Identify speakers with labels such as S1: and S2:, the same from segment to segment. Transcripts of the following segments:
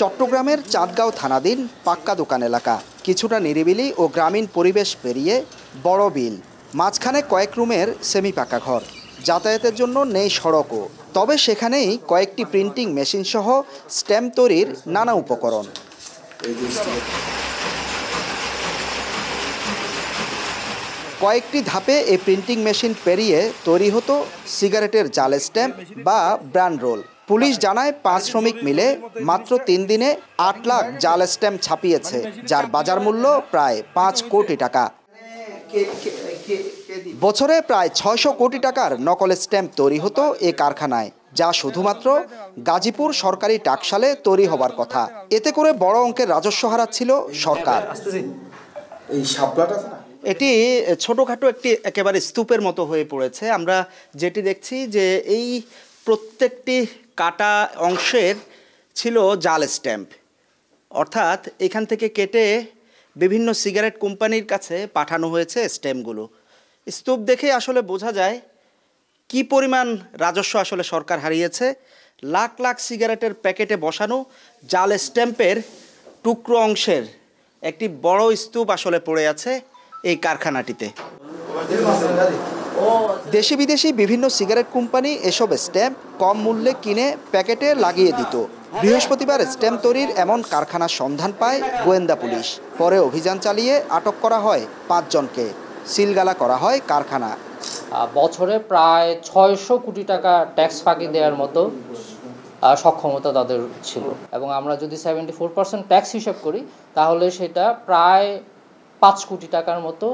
S1: চট্টগ্রামের চাঁদগাঁও থানাধীন পাক্কা দোকান এলাকা কিছুটা নিরিবিলি ও গ্রামীণ পরিবেশ পেরিয়ে বড় বিল মাঝখানে কয়েক রুমের সেমি পাকা ঘর যাতায়াতের জন্য নেই সড়কও তবে সেখানেই কয়েকটি প্রিন্টিং মেশিন সহ স্ট্যাম্প তৈরির নানা উপকরণ কয়েকটি ধাপে এই প্রিন্টিং মেশিন পেরিয়ে তৈরি হতো সিগারেটের জাল স্ট্যাম্প বা ব্র্যান্ড রোল পুলিশ জানায় পাঁচ শ্রমিক মিলে মাত্র তিন দিনে আট লাখ জাল স্ট্যাম্প ছাপিয়েছে যার বাজার মূল্য প্রায় পাঁচ কোটি টাকা বছরে প্রায় ছয়শো কোটি টাকার নকল স্ট্যাম্প তৈরি হতো এ কারখানায় যা শুধুমাত্র গাজীপুর সরকারি টাকশালে তৈরি হবার কথা এতে করে বড় অঙ্কের রাজস্ব হারাচ্ছিল সরকার এটি ছোটোখাটো একটি একেবারে স্তূপের মতো হয়ে পড়েছে আমরা যেটি দেখছি যে এই প্রত্যেকটি কাটা অংশের ছিল জাল স্ট্যাম্প অর্থাৎ এখান থেকে কেটে বিভিন্ন সিগারেট কোম্পানির কাছে পাঠানো হয়েছে স্ট্যাম্পগুলো স্তূপ দেখে আসলে বোঝা যায় কি পরিমাণ রাজস্ব আসলে সরকার হারিয়েছে লাখ লাখ সিগারেটের প্যাকেটে বসানো জাল স্ট্যাম্পের টুকরো অংশের একটি বড় স্তূপ আসলে পড়ে আছে এই কারখানাটিতে দেশি বিদেশি বিভিন্ন সিগারেট কোম্পানি এসব স্ট্যাম্প কম মূল্যে কিনে প্যাকেটে লাগিয়ে দিত বৃহস্পতিবার স্ট্যাম্প তৈরির এমন কারখানার সন্ধান পায় গোয়েন্দা পুলিশ পরে অভিযান চালিয়ে আটক করা হয় পাঁচজনকে সিলগালা করা হয়
S2: কারখানা বছরে প্রায় ছয়শো কোটি টাকা ট্যাক্স ফাঁকি দেওয়ার মতো সক্ষমতা তাদের ছিল এবং আমরা যদি সেভেন্টি ফোর পার্সেন্ট ট্যাক্স হিসেব করি তাহলে সেটা প্রায় পাঁচ কোটি টাকার মতো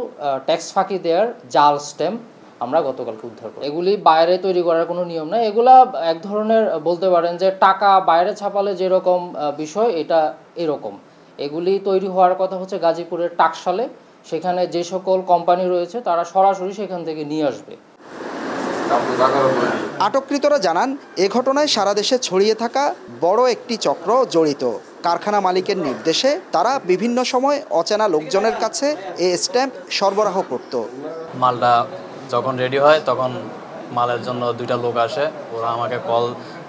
S2: ট্যাক্স ফাঁকি দেওয়ার জাল স্ট্যাম্প আমরা গতকালকে উদ্ধার করি এগুলি বাইরে তৈরি করার কোনো নিয়ম নয় এগুলা এক ধরনের বলতে পারেন যে টাকা বাইরে ছাপালে যেরকম বিষয় এটা এরকম এগুলি তৈরি হওয়ার কথা হচ্ছে গাজীপুরের টাকশালে সেখানে যে সকল কোম্পানি রয়েছে তারা সরাসরি সেখান থেকে নিয়ে আসবে
S1: আটককৃতরা জানান এ ঘটনায় সারা দেশে ছড়িয়ে থাকা বড় একটি চক্র জড়িত কারখানা মালিকের নির্দেশে তারা বিভিন্ন সময় অচেনা লোকজনের কাছে এ স্ট্যাম্প সরবরাহ করত
S2: মালটা যখন রেডি হয় তখন মালের জন্য দুইটা লোক আসে ওরা আমাকে কল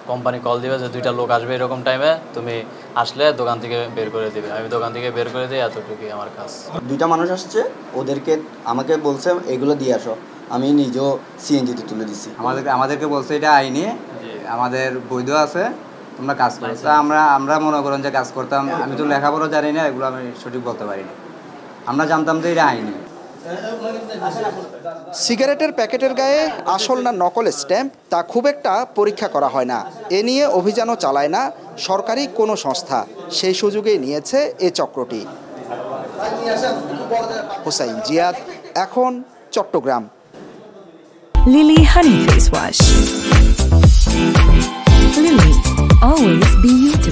S2: কোম্পানি কল দিবে যে দুইটা লোক আসবে এরকম টাইমে তুমি আসলে দোকান থেকে বের করে দিবে আমি দোকান থেকে বের করে দিই এতটুকুই আমার কাজ দুইটা
S1: মানুষ আসছে ওদেরকে আমাকে বলছে এগুলো দিয়ে আসো আমি নিজেও সিএনজিতে তুলে দিছি আমাদেরকে
S2: আমাদেরকে বলছে এটা আইনি আমাদের বৈধ আছে তোমরা কাজ করো তা আমরা আমরা মনে করেন যে কাজ করতাম আমি তো হ্যাঁ। লেখাপড়া জানি না এগুলো আমি সঠিক বলতে পারি না আমরা জানতাম যে এটা আইনি
S1: সিগারেটের প্যাকেটের গায়ে আসল না নকল স্ট্যাম্প তা খুব একটা পরীক্ষা করা হয় না এ নিয়ে অভিযানও চালায় না সরকারি কোনো সংস্থা সেই সুযোগে নিয়েছে এ চক্রটি হুসাইন জিয়াদ এখন Chittagong Lily honey face wash